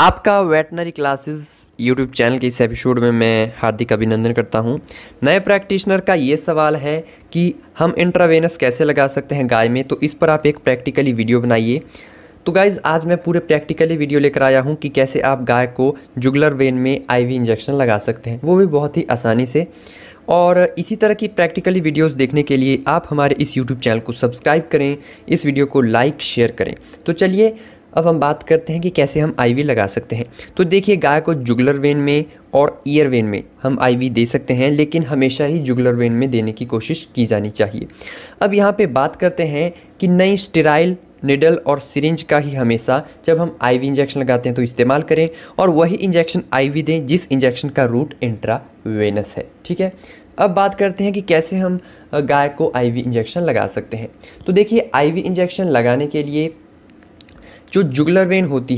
आपका veterinary classes YouTube channel के इस एपिसोड में मैं हार्दिक अभिनंदन करता हूं। नए प्रैक्टिशनर का ये सवाल है कि हम इंट्रावेनस कैसे लगा सकते हैं गाय में तो इस पर आप एक प्रैक्टिकली वीडियो बनाइए तो गाइज़ आज मैं पूरे प्रैक्टिकली वीडियो लेकर आया हूँ कि कैसे आप गाय को जुगलर वेन में आई इंजेक्शन लगा सकते हैं वो भी बहुत ही आसानी से और इसी तरह की प्रैक्टिकली वीडियोस देखने के लिए आप हमारे इस यूट्यूब चैनल को सब्सक्राइब करें इस वीडियो को लाइक शेयर करें तो चलिए अब हम बात करते हैं कि कैसे हम आईवी लगा सकते हैं तो देखिए गाय को जुगलर वेन में और ईयर वेन में हम आईवी दे सकते हैं लेकिन हमेशा ही जुगलर वेन में देने की कोशिश की जानी चाहिए अब यहाँ पे बात करते हैं कि नई स्टेराइल निडल और सिरिंज का ही हमेशा जब हम आईवी इंजेक्शन लगाते हैं तो इस्तेमाल करें और वही इंजेक्शन आईवी दें जिस इंजेक्शन का रूट इंट्रावेनस है ठीक है अब बात करते हैं कि कैसे हम गाय को आईवी इंजेक्शन लगा सकते हैं तो देखिए आईवी इंजेक्शन लगाने के लिए जो जुगलर वेन होती है